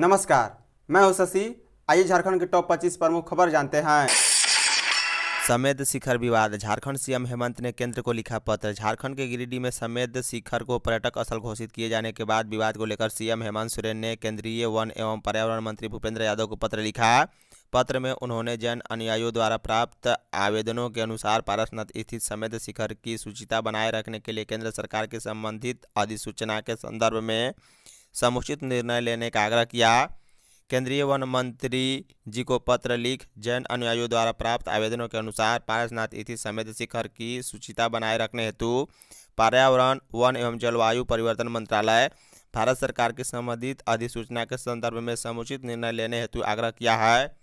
नमस्कार मैं हूं शशि आइए झारखंड के टॉप 25 प्रमुख खबर जानते हैं समेद शिखर विवाद झारखंड सीएम हेमंत ने केंद्र को लिखा पत्र झारखंड के गिरिडीह में समेद शिखर को पर्यटक स्थल घोषित किए जाने के बाद विवाद को लेकर सीएम हेमंत सोरेन ने केंद्रीय वन एवं पर्यावरण मंत्री भूपेंद्र यादव को पत्र लिखा पत्र में उन्होंने जन अनुयायियों द्वारा प्राप्त आवेदनों के अनुसार पारसनाथ स्थित समेत शिखर की सूचिता बनाए रखने के लिए केंद्र सरकार के संबंधित अधिसूचना के संदर्भ में समुचित निर्णय लेने का आग्रह किया केंद्रीय वन मंत्री जी को पत्र लिख जैन अनुयायियों द्वारा प्राप्त आवेदनों के अनुसार पारसनाथ इति समेत शिखर की सुचिता बनाए रखने हेतु पर्यावरण वन एवं जलवायु परिवर्तन मंत्रालय भारत सरकार की संबंधित अधिसूचना के संदर्भ में समुचित निर्णय लेने हेतु आग्रह किया है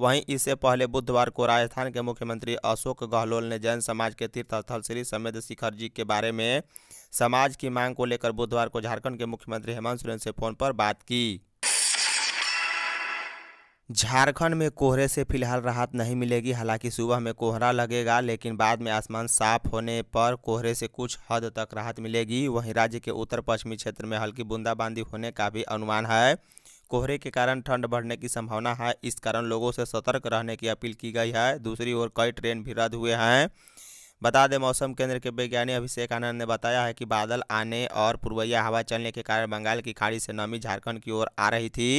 वहीं इससे पहले बुधवार को राजस्थान के मुख्यमंत्री अशोक गहलोत ने जैन समाज के तीर्थ स्थल श्री समेत शिखर जी के बारे में समाज की मांग को लेकर बुधवार को झारखंड के मुख्यमंत्री हेमंत सोरेन से फोन पर बात की झारखंड में कोहरे से फिलहाल राहत नहीं मिलेगी हालांकि सुबह में कोहरा लगेगा लेकिन बाद में आसमान साफ होने पर कोहरे से कुछ हद तक राहत मिलेगी वहीं राज्य के उत्तर पश्चिमी क्षेत्र में हल्की बूंदाबांदी होने का भी अनुमान है कोहरे के कारण ठंड बढ़ने की संभावना है इस कारण लोगों से सतर्क रहने की अपील की गई है दूसरी ओर कई ट्रेन भी रद्द हुए हैं बता दें मौसम केंद्र के वैज्ञानिक अभिषेक आनंद ने बताया है कि बादल आने और पूर्वैया हवा चलने के कारण बंगाल की खाड़ी से नमी झारखंड की ओर आ रही थी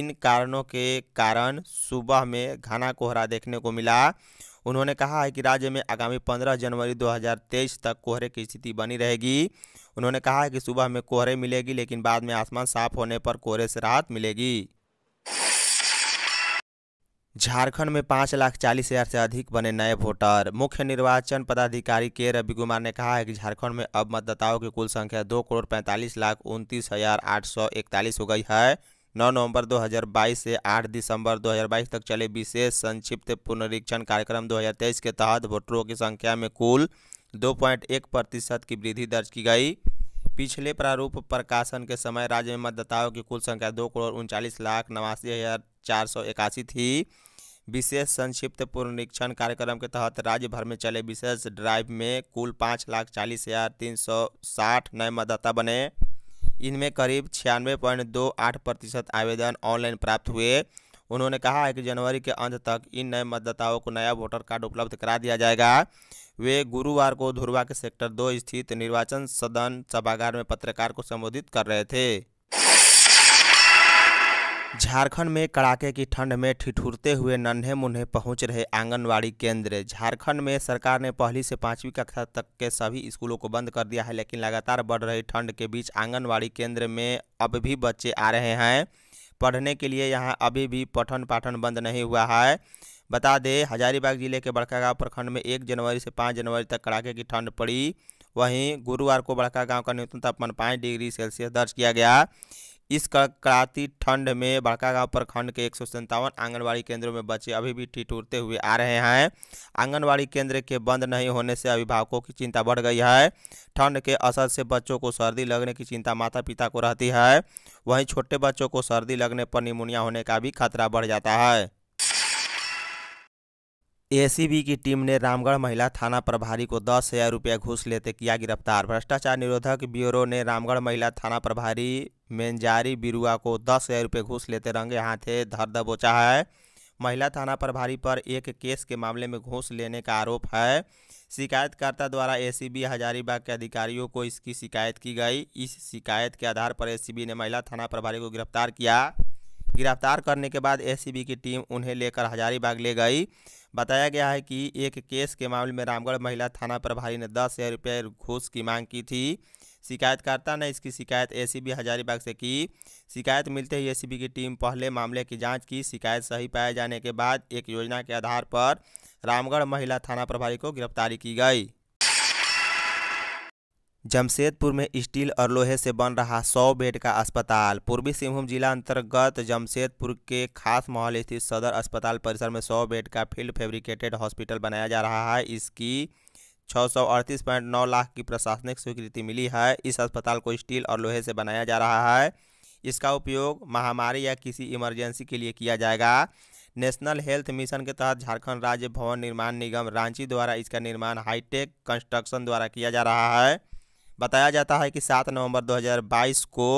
इन कारणों के कारण सुबह में घना कोहरा देखने को मिला उन्होंने कहा है कि राज्य में आगामी 15 जनवरी 2023 तक कोहरे की स्थिति बनी रहेगी उन्होंने कहा है कि सुबह में कोहरे मिलेगी लेकिन बाद में आसमान साफ होने पर कोहरे से राहत मिलेगी झारखंड में पाँच लाख चालीस हज़ार से अधिक बने नए वोटर मुख्य निर्वाचन पदाधिकारी के रवि कुमार ने कहा है कि झारखंड में अब मतदाताओं की कुल संख्या दो करोड़ पैंतालीस लाख उनतीस हज़ार आठ सौ इकतालीस हो गई है नौ नवंबर 2022 से 8 दिसंबर 2022 तक चले विशेष संक्षिप्त पुनरीक्षण कार्यक्रम 2023 के तहत वोटरों की संख्या में कुल दो पॉइंट एक प्रतिशत की वृद्धि दर्ज की गई पिछले प्रारूप प्रकाशन के समय राज्य में मतदाताओं की कुल संख्या दो करोड़ उनचालीस लाख नवासी हज़ार चार सौ इक्यासी थी विशेष संक्षिप्त पुनरीक्षण कार्यक्रम के तहत राज्य भर में चले विशेष ड्राइव में कुल पाँच लाख चालीस हज़ार तीन सौ साठ नए मतदाता बने इनमें करीब छियानवे पॉइंट दो आठ प्रतिशत आवेदन ऑनलाइन प्राप्त हुए उन्होंने कहा है कि जनवरी के अंत तक इन नए मतदाताओं को नया वोटर कार्ड उपलब्ध करा दिया जाएगा वे गुरुवार को धुरवा के सेक्टर दो स्थित निर्वाचन सदन सभागार में पत्रकार को संबोधित कर रहे थे झारखंड में कड़ाके की ठंड में ठिठुरते हुए नन्हे मुन्हे पहुंच रहे आंगनवाड़ी केंद्र झारखंड में सरकार ने पहली से पांचवी कक्षा तक के सभी स्कूलों को बंद कर दिया है लेकिन लगातार बढ़ रही ठंड के बीच आंगनवाड़ी केंद्र में अब भी बच्चे आ रहे हैं पढ़ने के लिए यहाँ अभी भी पठन पाठन बंद नहीं हुआ है बता दें हजारीबाग जिले के बड़कागांव प्रखंड में एक जनवरी से पाँच जनवरी तक कड़ाके की ठंड पड़ी वहीं गुरुवार को बड़कागांव का न्यूनतम तापमान पाँच डिग्री सेल्सियस दर्ज किया गया इस कड़ाती ठंड में बड़कागांव प्रखंड के एक आंगनबाड़ी केंद्रों में बच्चे अभी भी ठिठुरते हुए आ रहे हैं आंगनबाड़ी केंद्र के बंद नहीं होने से अभिभावकों की चिंता बढ़ गई है ठंड के असर से बच्चों को सर्दी लगने की चिंता माता पिता को रहती है वहीं छोटे बच्चों को सर्दी लगने पर निमोनिया होने का भी खतरा बढ़ जाता है एसीबी की टीम ने रामगढ़ महिला थाना प्रभारी को दस हजार रुपया घूस लेते किया गिरफ्तार भ्रष्टाचार निरोधक ब्यूरो ने रामगढ़ महिला थाना प्रभारी मेंजारी बिरुआ को दस हजार रुपये घूस लेते रंगे हाथे धर दबोचा है महिला थाना प्रभारी पर एक केस के मामले में घूस लेने का आरोप है शिकायतकर्ता द्वारा एसीबी हजारीबाग के अधिकारियों को इसकी शिकायत की गई इस शिकायत के आधार पर एसीबी ने महिला थाना प्रभारी को गिरफ्तार किया गिरफ्तार करने के बाद एसीबी की टीम उन्हें लेकर हजारीबाग ले गई बताया गया है कि एक केस के मामले में रामगढ़ महिला थाना प्रभारी ने दस हज़ार रुपये घूस की मांग की थी शिकायतकर्ता ने इसकी शिकायत एसीबी हजारीबाग से की शिकायत मिलते ही एसीबी की टीम पहले मामले की जांच की शिकायत सही पाए जाने के बाद एक योजना के आधार पर रामगढ़ महिला थाना प्रभारी को गिरफ्तारी की गई जमशेदपुर में स्टील और लोहे से बन रहा सौ बेड का अस्पताल पूर्वी सिंहभूम जिला अंतर्गत जमशेदपुर के खास माहौल स्थित सदर अस्पताल परिसर में सौ बेड का फील्ड फैब्रिकेटेड हॉस्पिटल बनाया जा रहा है इसकी छः लाख की प्रशासनिक स्वीकृति मिली है इस अस्पताल को स्टील और लोहे से बनाया जा रहा है इसका उपयोग महामारी या किसी इमरजेंसी के लिए किया जाएगा नेशनल हेल्थ मिशन के तहत झारखंड राज्य भवन निर्माण निगम रांची द्वारा इसका निर्माण हाईटेक कंस्ट्रक्शन द्वारा किया जा रहा है बताया जाता है कि 7 नवंबर 2022 को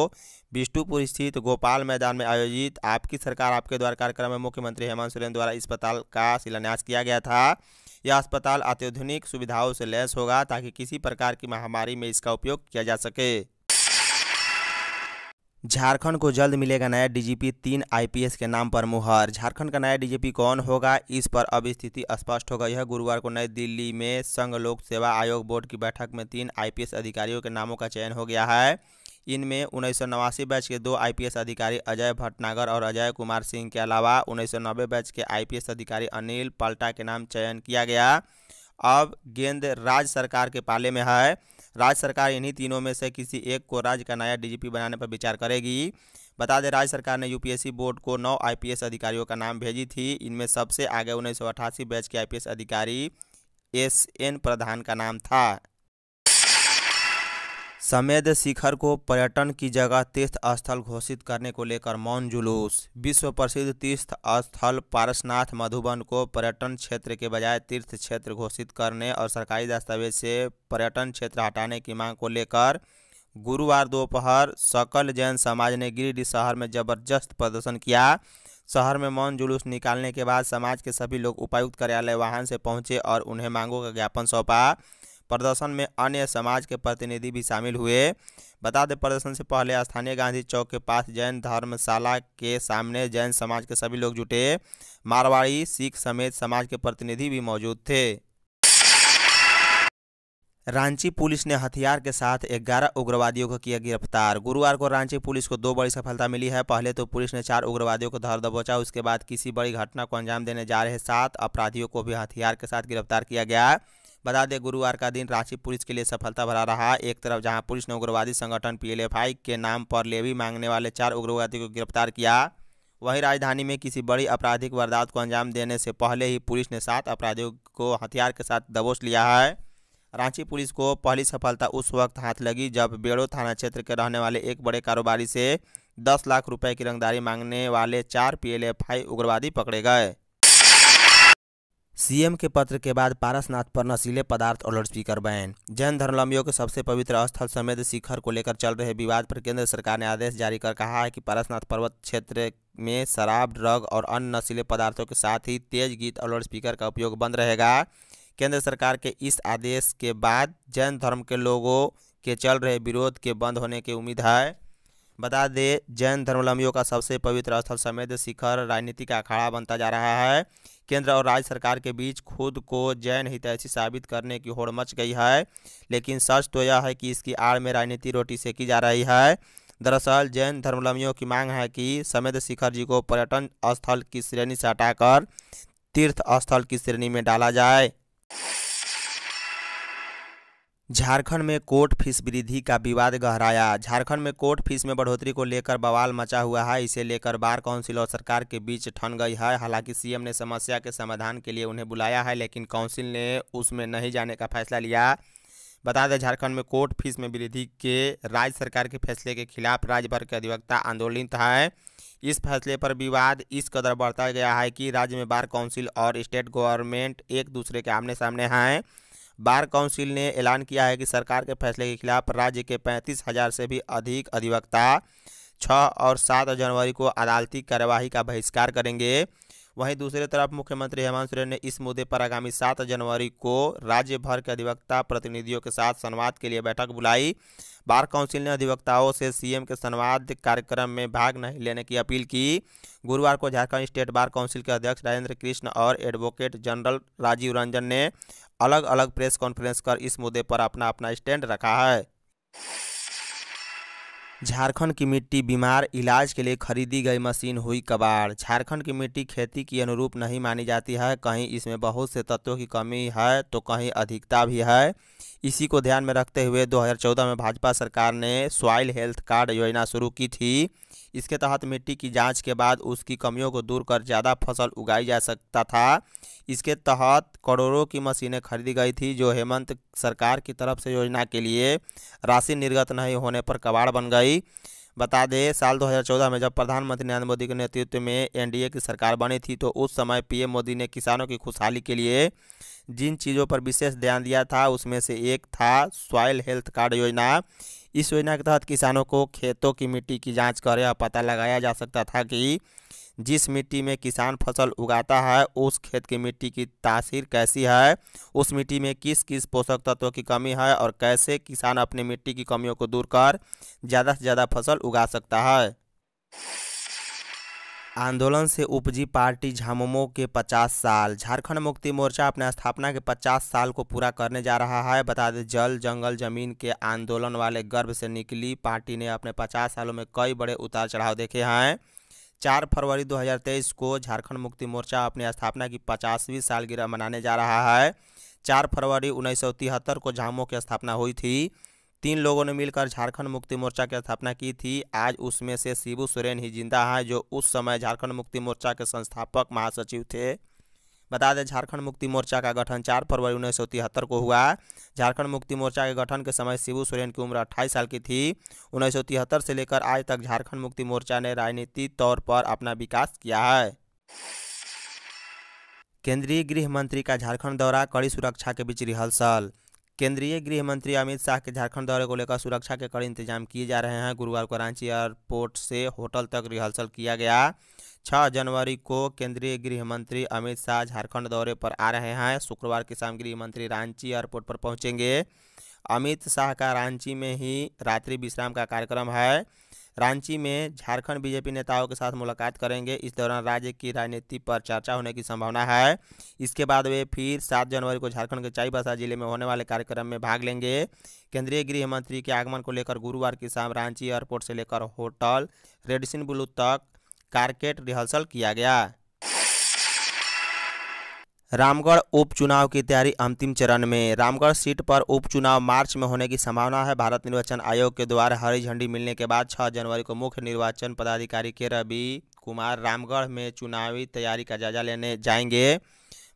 बिष्टुपुर स्थित गोपाल मैदान में आयोजित आपकी सरकार आपके द्वारा कार्यक्रम में मुख्यमंत्री हेमंत सोरेन द्वारा अस्पताल का शिलान्यास किया गया था यह अस्पताल अत्याधुनिक सुविधाओं से लैस होगा ताकि किसी प्रकार की महामारी में इसका उपयोग किया जा सके झारखंड को जल्द मिलेगा नया डीजीपी तीन आईपीएस के नाम पर मुहर झारखंड का नया डीजीपी कौन होगा इस पर अब स्थिति स्पष्ट हो गई है गुरुवार को नई दिल्ली में संघ लोक सेवा आयोग बोर्ड की बैठक में तीन आईपीएस अधिकारियों के नामों का चयन हो गया है इनमें उन्नीस बैच के दो आईपीएस अधिकारी अजय भटनागर और अजय कुमार सिंह के अलावा उन्नीस बैच के आईपीएस अधिकारी अनिल पल्टा के नाम चयन किया गया अब गेंद राज्य सरकार के पाले में है राज्य सरकार इन्हीं तीनों में से किसी एक को राज्य का नया डीजीपी बनाने पर विचार करेगी बता दें राज्य सरकार ने यूपीएससी बोर्ड को नौ आईपीएस अधिकारियों का नाम भेजी थी इनमें सबसे आगे उन्नीस बैच के आईपीएस अधिकारी एस एन प्रधान का नाम था समेद शिखर को पर्यटन की जगह तीर्थ स्थल घोषित करने को लेकर मौन जुलूस विश्व प्रसिद्ध तीर्थ स्थल पारसनाथ मधुबन को पर्यटन क्षेत्र के बजाय तीर्थ क्षेत्र घोषित करने और सरकारी दस्तावेज से पर्यटन क्षेत्र हटाने की मांग को लेकर गुरुवार दोपहर सकल जैन समाज ने गिरिडीह शहर में जबरदस्त प्रदर्शन किया शहर में मौन जुलूस निकालने के बाद समाज के सभी लोग उपायुक्त कार्यालय वाहन से पहुंचे और उन्हें मांगों का ज्ञापन सौंपा प्रदर्शन में अन्य समाज के प्रतिनिधि भी शामिल हुए बता दें प्रदर्शन से पहले स्थानीय गांधी चौक के पास जैन धर्मशाला के सामने जैन समाज के सभी लोग जुटे मारवाड़ी सिख समेत समाज के प्रतिनिधि भी मौजूद थे रांची पुलिस ने हथियार के साथ 11 उग्रवादियों को किया गिरफ्तार गुरुवार को रांची पुलिस को दो बड़ी सफलता मिली है पहले तो पुलिस ने चार उग्रवादियों को धर दबोचा उसके बाद किसी बड़ी घटना को अंजाम देने जा रहे सात अपराधियों को भी हथियार के साथ गिरफ्तार किया गया बता दें गुरुवार का दिन रांची पुलिस के लिए सफलता भरा रहा एक तरफ जहां पुलिस ने उग्रवादी संगठन पीएलएफआई के नाम पर लेवी मांगने वाले चार उग्रवादी को गिरफ्तार किया वहीं राजधानी में किसी बड़ी आपराधिक वारदात को अंजाम देने से पहले ही पुलिस ने सात अपराधियों को हथियार के साथ दबोच लिया है रांची पुलिस को पहली सफलता उस वक्त हाथ लगी जब बेड़ो थाना क्षेत्र के रहने वाले एक बड़े कारोबारी से दस लाख रुपए की रंगदारी मांगने वाले चार पीएलएफआई उग्रवादी पकड़े गए सीएम के पत्र के बाद पारसनाथ पर नशीले पदार्थ और लाउडस्पीकर बैन जैन धर्मलंबियों के सबसे पवित्र स्थल समेत शिखर को लेकर चल रहे विवाद पर केंद्र सरकार ने आदेश जारी कर कहा है कि पारसनाथ पर्वत क्षेत्र में शराब ड्रग और अन्य नशीले पदार्थों के साथ ही तेज गीत और लाउडस्पीकर का उपयोग बंद रहेगा केंद्र सरकार के इस आदेश के बाद जैन धर्म के लोगों के चल रहे विरोध के बंद होने की उम्मीद है बता दें जैन धर्मलंबियों का सबसे पवित्र स्थल समेत शिखर राजनीति का अखाड़ा बनता जा रहा है केंद्र और राज्य सरकार के बीच खुद को जैन हितैषी साबित करने की होड़ मच गई है लेकिन सच तो यह है कि इसकी आड़ में राजनीति रोटी सेकी जा रही है दरअसल जैन धर्मावलंबियों की मांग है कि समेत शिखर जी को पर्यटन स्थल की श्रेणी से हटाकर तीर्थ स्थल की श्रेणी में डाला जाए झारखंड में कोर्ट फीस वृद्धि का विवाद गहराया झारखंड में कोर्ट फीस में बढ़ोतरी को लेकर बवाल मचा हुआ है इसे लेकर बार काउंसिल और सरकार के बीच ठन गई है हालांकि सीएम ने समस्या के समाधान के लिए उन्हें बुलाया है लेकिन काउंसिल ने उसमें नहीं जाने का फैसला लिया बता दें झारखंड में कोर्ट फीस में वृद्धि के राज्य सरकार के फैसले के खिलाफ राज्य भर के अधिवक्ता आंदोलित हैं इस फैसले पर विवाद इस कदर बढ़ता गया है कि राज्य में बार काउंसिल और स्टेट गवर्नमेंट एक दूसरे के आमने सामने हैं बार काउंसिल ने ऐलान किया है कि सरकार के फैसले के खिलाफ राज्य के पैंतीस हज़ार से भी अधिक अधिवक्ता छः और सात जनवरी को अदालती कार्यवाही का बहिष्कार करेंगे वहीं दूसरी तरफ मुख्यमंत्री हेमंत सोरेन ने इस मुद्दे पर आगामी सात जनवरी को राज्य भर के अधिवक्ता प्रतिनिधियों के साथ संवाद के लिए बैठक बुलाई बार काउंसिल ने अधिवक्ताओं से सीएम के संवाद कार्यक्रम में भाग नहीं लेने की अपील की गुरुवार को झारखंड स्टेट बार काउंसिल के अध्यक्ष राजेंद्र कृष्ण और एडवोकेट जनरल राजीव रंजन ने अलग अलग प्रेस कॉन्फ्रेंस कर इस मुद्दे पर अपना अपना स्टैंड रखा है झारखंड की मिट्टी बीमार इलाज के लिए खरीदी गई मशीन हुई कबाड़ झारखंड की मिट्टी खेती की अनुरूप नहीं मानी जाती है कहीं इसमें बहुत से तत्वों की कमी है तो कहीं अधिकता भी है इसी को ध्यान में रखते हुए 2014 में भाजपा सरकार ने सॉइल हेल्थ कार्ड योजना शुरू की थी इसके तहत मिट्टी की जांच के बाद उसकी कमियों को दूर कर ज़्यादा फसल उगाई जा सकता था इसके तहत करोड़ों की मशीनें खरीदी गई थी जो हेमंत सरकार की तरफ से योजना के लिए राशि निर्गत नहीं होने पर कबाड़ बन गई बता दें साल 2014 में जब प्रधानमंत्री नरेंद्र मोदी के नेतृत्व में एनडीए की सरकार बनी थी तो उस समय पीएम मोदी ने किसानों की खुशहाली के लिए जिन चीज़ों पर विशेष ध्यान दिया था उसमें से एक था सॉयल हेल्थ कार्ड योजना इस योजना के तहत किसानों को खेतों की मिट्टी की जांच कर यह पता लगाया जा सकता था कि जिस मिट्टी में किसान फसल उगाता है उस खेत की मिट्टी की तासीर कैसी है उस मिट्टी में किस किस पोषक तत्वों की कमी है और कैसे किसान अपनी मिट्टी की कमियों को दूर कर ज़्यादा से ज़्यादा फसल उगा सकता है आंदोलन से उपजी पार्टी झामुमो के 50 साल झारखंड मुक्ति मोर्चा अपने स्थापना के 50 साल को पूरा करने जा रहा है बता दें जल जंगल जमीन के आंदोलन वाले गर्भ से निकली पार्टी ने अपने 50 सालों में कई बड़े उतार चढ़ाव देखे हैं चार फरवरी 2023 को झारखंड मुक्ति मोर्चा अपने स्थापना की पचासवीं सालगिरह मनाने जा रहा है चार फरवरी उन्नीस को झामुमो की स्थापना हुई थी तीन लोगों ने मिलकर झारखंड मुक्ति मोर्चा की स्थापना की थी आज उसमें से शिबू सोरेन ही जिंदा हैं जो उस समय झारखंड मुक्ति मोर्चा के संस्थापक महासचिव थे बता दें झारखंड मुक्ति मोर्चा का गठन 4 फरवरी उन्नीस को हुआ झारखंड मुक्ति मोर्चा के गठन के समय शिबू सोरेन की उम्र 28 साल की थी उन्नीस से लेकर आज तक झारखंड मुक्ति मोर्चा ने राजनीतिक तौर पर अपना विकास किया है केंद्रीय गृह मंत्री का झारखंड दौरा कड़ी सुरक्षा के बीच रिहर्सल केंद्रीय गृह मंत्री अमित शाह के झारखंड दौरे को लेकर सुरक्षा के कड़े इंतजाम किए जा रहे हैं गुरुवार को रांची एयरपोर्ट से होटल तक रिहर्सल किया गया छः जनवरी को केंद्रीय गृह मंत्री अमित शाह झारखंड दौरे पर आ रहे हैं शुक्रवार की शाम गृह मंत्री रांची एयरपोर्ट पर पहुंचेंगे अमित शाह का रांची में ही रात्रि विश्राम का कार्यक्रम है रांची में झारखंड बीजेपी नेताओं के साथ मुलाकात करेंगे इस दौरान राज्य की राजनीति पर चर्चा होने की संभावना है इसके बाद वे फिर सात जनवरी को झारखंड के चाईबासा जिले में होने वाले कार्यक्रम में भाग लेंगे केंद्रीय गृह मंत्री के आगमन को लेकर गुरुवार की शाम रांची एयरपोर्ट से लेकर होटल रेडसिन ब्लू तक कारकेट रिहर्सल किया गया रामगढ़ उपचुनाव की तैयारी अंतिम चरण में रामगढ़ सीट पर उपचुनाव मार्च में होने की संभावना है भारत निर्वाचन आयोग के द्वारा हरी झंडी मिलने के बाद 6 जनवरी को मुख्य निर्वाचन पदाधिकारी के रवि कुमार रामगढ़ में चुनावी तैयारी का जायजा लेने जाएंगे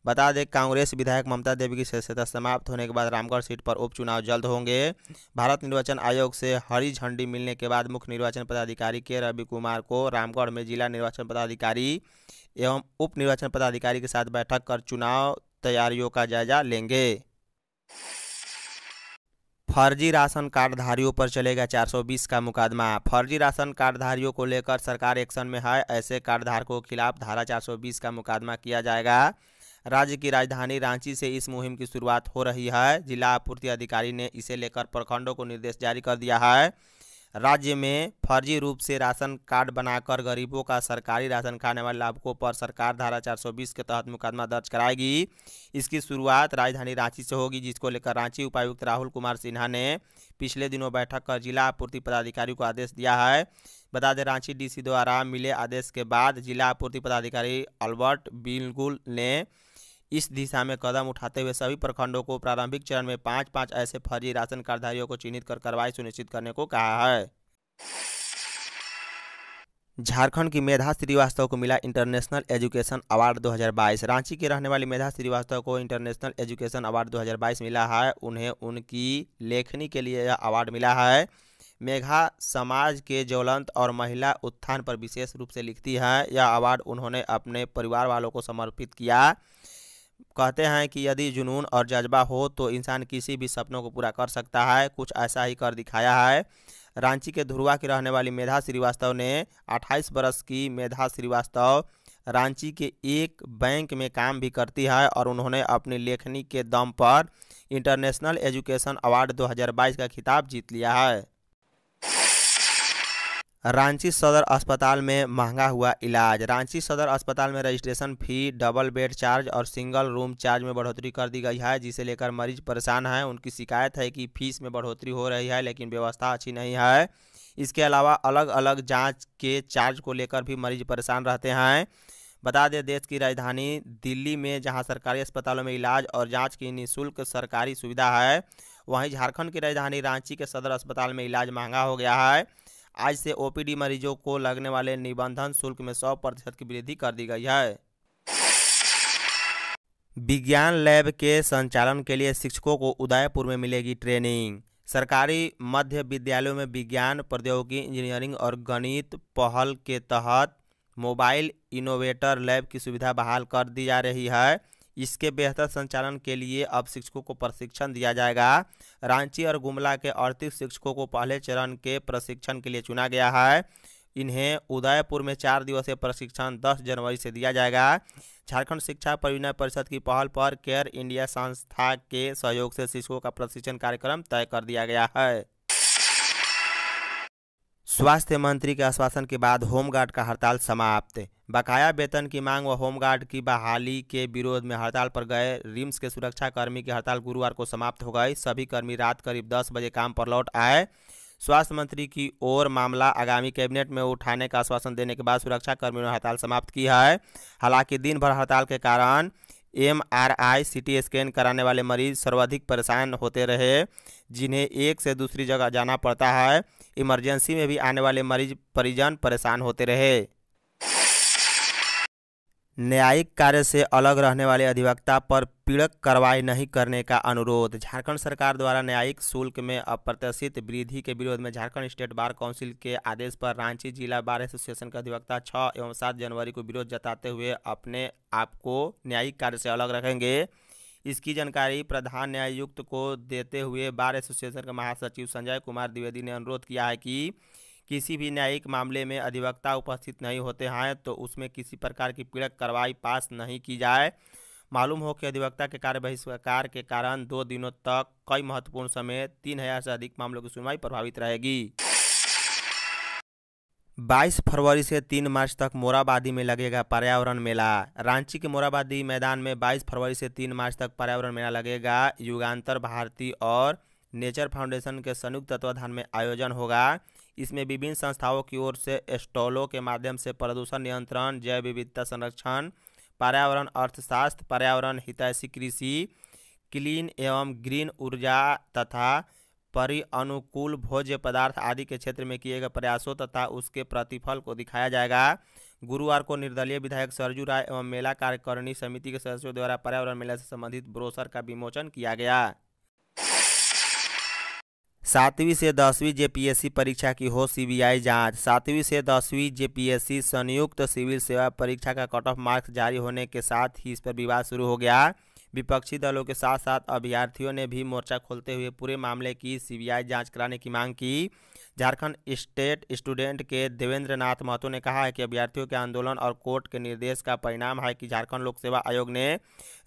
बता दें कांग्रेस विधायक ममता देवी की सदस्यता समाप्त होने के बाद रामगढ़ सीट पर उपचुनाव जल्द होंगे भारत निर्वाचन आयोग से हरी झंडी मिलने के बाद मुख्य निर्वाचन पदाधिकारी के रवि कुमार को रामगढ़ में जिला निर्वाचन पदाधिकारी एवं उप निर्वाचन पदाधिकारी के साथ बैठक कर चुनाव तैयारियों का जायजा लेंगे फर्जी राशन कार्डधारियों पर चलेगा 420 का मुकदमा फर्जी राशन कार्डधारियों को लेकर सरकार एक्शन में है ऐसे कार्डधारकों के खिलाफ धारा 420 का मुकदमा किया जाएगा राज्य की राजधानी रांची से इस मुहिम की शुरुआत हो रही है जिला आपूर्ति अधिकारी ने इसे लेकर प्रखंडों को निर्देश जारी कर दिया है राज्य में फर्जी रूप से राशन कार्ड बनाकर गरीबों का सरकारी राशन खाने वाले लाभकों पर सरकार धारा 420 के तहत मुकदमा दर्ज कराएगी इसकी शुरुआत राजधानी रांची से होगी जिसको लेकर रांची उपायुक्त राहुल कुमार सिन्हा ने पिछले दिनों बैठक कर जिला आपूर्ति पदाधिकारी को आदेश दिया है बता दें रांची डी द्वारा मिले आदेश के बाद जिला आपूर्ति पदाधिकारी अल्बर्ट बिलगुल ने इस दिशा में कदम उठाते हुए सभी प्रखंडों को प्रारंभिक चरण में पाँच पाँच ऐसे फर्जी राशन कार्डधारियों को चिन्हित कर कार्रवाई सुनिश्चित करने को कहा है झारखंड की मेधा श्रीवास्तव को मिला इंटरनेशनल एजुकेशन अवार्ड 2022 रांची के रहने वाली मेधा श्रीवास्तव को इंटरनेशनल एजुकेशन अवार्ड 2022 मिला है उन्हें उनकी लेखनी के लिए यह अवार्ड मिला है मेघा समाज के ज्वलंत और महिला उत्थान पर विशेष रूप से लिखती है यह अवार्ड उन्होंने अपने परिवार वालों को समर्पित किया कहते हैं कि यदि जुनून और जज्बा हो तो इंसान किसी भी सपनों को पूरा कर सकता है कुछ ऐसा ही कर दिखाया है रांची के धुरवा की रहने वाली मेधा श्रीवास्तव ने 28 वर्ष की मेधा श्रीवास्तव रांची के एक बैंक में काम भी करती है और उन्होंने अपनी लेखनी के दम पर इंटरनेशनल एजुकेशन अवार्ड 2022 का खिताब जीत लिया है रांची सदर अस्पताल में महंगा हुआ इलाज रांची सदर अस्पताल में registration fee double bed charge और सिंगल रूम चार्ज में बढ़ोतरी कर दी गई है जिसे लेकर मरीज परेशान हैं उनकी शिकायत है कि फीस में बढ़ोतरी हो रही है लेकिन व्यवस्था अच्छी नहीं है इसके अलावा अलग अलग जाँच के चार्ज को लेकर भी मरीज परेशान रहते हैं बता दें देश की राजधानी दिल्ली में जहाँ सरकारी अस्पतालों में इलाज और जाँच की निःशुल्क सरकारी सुविधा है वहीं झारखंड की राजधानी रांची के सदर अस्पताल में इलाज महंगा हो गया है आज से ओपीडी मरीजों को लगने वाले निबंधन शुल्क में सौ प्रतिशत की वृद्धि कर दी गई है विज्ञान लैब के संचालन के लिए शिक्षकों को उदयपुर में मिलेगी ट्रेनिंग सरकारी मध्य विद्यालयों में विज्ञान प्रौद्योगिकी इंजीनियरिंग और गणित पहल के तहत मोबाइल इनोवेटर लैब की सुविधा बहाल कर दी जा रही है इसके बेहतर संचालन के लिए अब शिक्षकों को प्रशिक्षण दिया जाएगा रांची और गुमला के अड़तीस शिक्षकों को पहले चरण के प्रशिक्षण के लिए चुना गया है इन्हें उदयपुर में चार दिवसीय प्रशिक्षण 10 जनवरी से दिया जाएगा झारखंड शिक्षा परियोजना परिषद की पहल पर केयर इंडिया संस्था के सहयोग से शिक्षकों का प्रशिक्षण कार्यक्रम तय कर दिया गया है स्वास्थ्य मंत्री के आश्वासन के बाद होमगार्ड का हड़ताल समाप्त बकाया वेतन की मांग व होमगार्ड की बहाली के विरोध में हड़ताल पर गए रिम्स के सुरक्षाकर्मी की हड़ताल गुरुवार को समाप्त हो गई सभी कर्मी रात करीब दस बजे काम पर लौट आए स्वास्थ्य मंत्री की ओर मामला आगामी कैबिनेट में उठाने का आश्वासन देने के बाद सुरक्षा कर्मियों ने हड़ताल समाप्त की है हालांकि दिन भर हड़ताल के कारण M R I C T scan कराने वाले मरीज सर्वाधिक परेशान होते रहे जिन्हें एक से दूसरी जगह जाना पड़ता है इमरजेंसी में भी आने वाले मरीज परिजन परेशान होते रहे न्यायिक कार्य से अलग रहने वाले अधिवक्ता पर पीड़क कार्रवाई नहीं करने का अनुरोध झारखंड सरकार द्वारा न्यायिक शुल्क में अप्रत्याशित वृद्धि के विरोध में झारखंड स्टेट बार काउंसिल के आदेश पर रांची जिला बार एसोसिएशन के अधिवक्ता 6 एवं 7 जनवरी को विरोध जताते हुए अपने आप को न्यायिक कार्य से अलग रखेंगे इसकी जानकारी प्रधान न्यायुक्त को देते हुए बार एसोसिएशन के महासचिव संजय कुमार द्विवेदी ने अनुरोध किया है कि किसी भी न्यायिक मामले में अधिवक्ता उपस्थित नहीं होते हैं तो उसमें किसी प्रकार की पीड़क कार्रवाई पास नहीं की जाए मालूम हो कि अधिवक्ता के कार्य बहिष्कार के कारण दो दिनों तक कई महत्वपूर्ण समय तीन हजार से अधिक मामलों की सुनवाई प्रभावित रहेगी 22 फरवरी से 3 मार्च तक मोराबादी में लगेगा पर्यावरण मेला रांची के मोराबादी मैदान में 22 फरवरी से 3 मार्च तक पर्यावरण मेला लगेगा युगांतर भारती और नेचर फाउंडेशन के संयुक्त तत्वाधान में आयोजन होगा इसमें विभिन्न संस्थाओं की ओर से स्टॉलों के माध्यम से प्रदूषण नियंत्रण जैव विविधता संरक्षण पर्यावरण अर्थशास्त्र पर्यावरण हितैषी कृषि क्लीन एवं ग्रीन ऊर्जा तथा परिअनुकूल भोज्य पदार्थ आदि के क्षेत्र में किए गए प्रयासों तथा उसके प्रतिफल को दिखाया जाएगा गुरुवार को निर्दलीय विधायक सरजू राय एवं मेला कार्यकारिणी समिति के सदस्यों द्वारा पर्यावरण मेला से संबंधित ब्रोशर का विमोचन किया गया सातवीं से दसवीं जेपीएससी परीक्षा की हो सीबीआई जांच सातवीं से दसवीं जेपीएससी संयुक्त सिविल सेवा परीक्षा का कट ऑफ मार्क्स जारी होने के साथ ही इस पर विवाद शुरू हो गया विपक्षी दलों के साथ साथ अभ्यर्थियों ने भी मोर्चा खोलते हुए पूरे मामले की सीबीआई जांच कराने की मांग की झारखंड स्टेट स्टूडेंट के देवेंद्र नाथ महतो ने कहा है कि अभ्यर्थियों के आंदोलन और कोर्ट के निर्देश का परिणाम है कि झारखंड लोक सेवा आयोग ने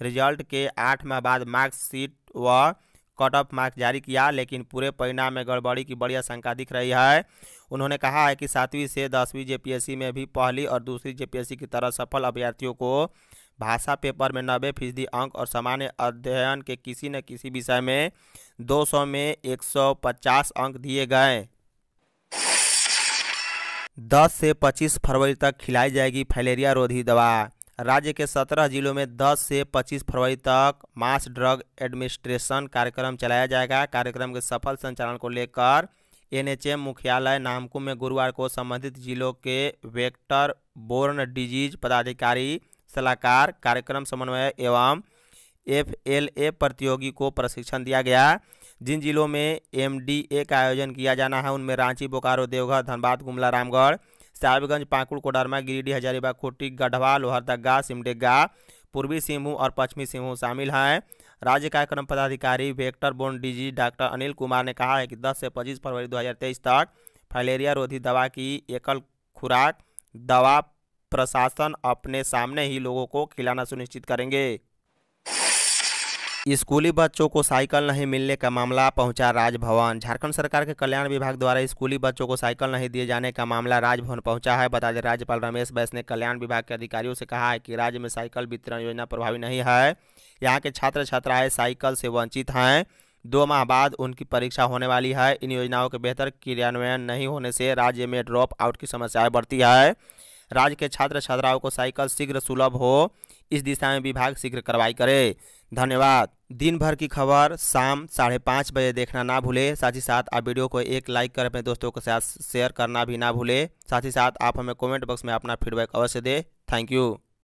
रिजल्ट के आठ माह बाद मार्क्सशीट व कट ऑफ मार्क्स जारी किया लेकिन पूरे परिणाम में गड़बड़ी की बड़ी आशंका दिख रही है उन्होंने कहा है कि सातवीं से दसवीं जेपीएससी में भी पहली और दूसरी जेपीएससी की तरह सफल अभ्यर्थियों को भाषा पेपर में नब्बे फीसदी अंक और सामान्य अध्ययन के किसी न किसी विषय में 200 में 150 अंक दिए गए 10 से 25 फरवरी तक खिलाई जाएगी फैलेरिया रोधी दवा राज्य के 17 जिलों में 10 से 25 फरवरी तक मास ड्रग एडमिनिस्ट्रेशन कार्यक्रम चलाया जाएगा कार्यक्रम के सफल संचालन को लेकर एनएचएम मुख्यालय नामकुम में गुरुवार को संबंधित जिलों के वेक्टर बोर्न डिजीज पदाधिकारी सलाहकार कार्यक्रम समन्वय एवं एफ एल ए प्रतियोगी को प्रशिक्षण दिया गया जिन जिलों में एम डी ए का आयोजन किया जाना है उनमें रांची बोकारो देवघर धनबाद गुमला रामगढ़ साहिबगंज पाकुड़ कोडरमा गिरिडीह हजारीबाग खुट्टी गढ़वा लोहरदगा सिमडेगा पूर्वी सिंहभूम और पश्चिमी सिंहभूम शामिल हैं राज्य कार्यक्रम पदाधिकारी vector borne disease doctor Anil Kumar ने कहा है कि 10 से 25 फरवरी 2023 तक फाइलेरिया रोधी दवा की एकल खुराक दवा प्रशासन अपने सामने ही लोगों को खिलाना सुनिश्चित करेंगे स्कूली बच्चों को साइकिल नहीं मिलने का मामला पहुंचा राजभवन झारखंड सरकार के कल्याण विभाग द्वारा स्कूली बच्चों को साइकिल नहीं दिए जाने का मामला राजभवन पहुंचा है बता दें राज्यपाल रमेश बैस ने कल्याण विभाग के अधिकारियों से कहा है कि राज्य में साइकिल वितरण योजना प्रभावी नहीं है यहाँ के छात्र छात्राएं साइकिल से वंचित हैं दो माह बाद उनकी परीक्षा होने वाली है इन योजनाओं के बेहतर क्रियान्वयन नहीं होने से राज्य में ड्रॉप आउट की समस्याएं बढ़ती है राज्य के छात्र छात्राओं को साइकिल शीघ्र सुलभ हो इस दिशा में विभाग शीघ्र कार्रवाई करे धन्यवाद दिन भर की खबर शाम साढ़े पाँच बजे देखना ना भूले साथ ही साथ आप वीडियो को एक लाइक कर अपने दोस्तों के साथ शेयर करना भी ना भूले साथ ही साथ आप हमें कमेंट बॉक्स में अपना फीडबैक अवश्य दें थैंक यू